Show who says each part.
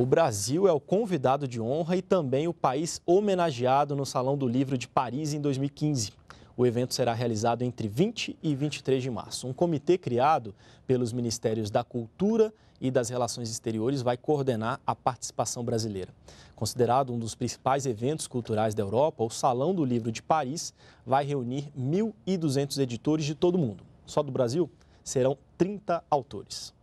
Speaker 1: O Brasil é o convidado de honra e também o país homenageado no Salão do Livro de Paris em 2015. O evento será realizado entre 20 e 23 de março. Um comitê criado pelos Ministérios da Cultura e das Relações Exteriores vai coordenar a participação brasileira. Considerado um dos principais eventos culturais da Europa, o Salão do Livro de Paris vai reunir 1.200 editores de todo o mundo. Só do Brasil serão 30 autores.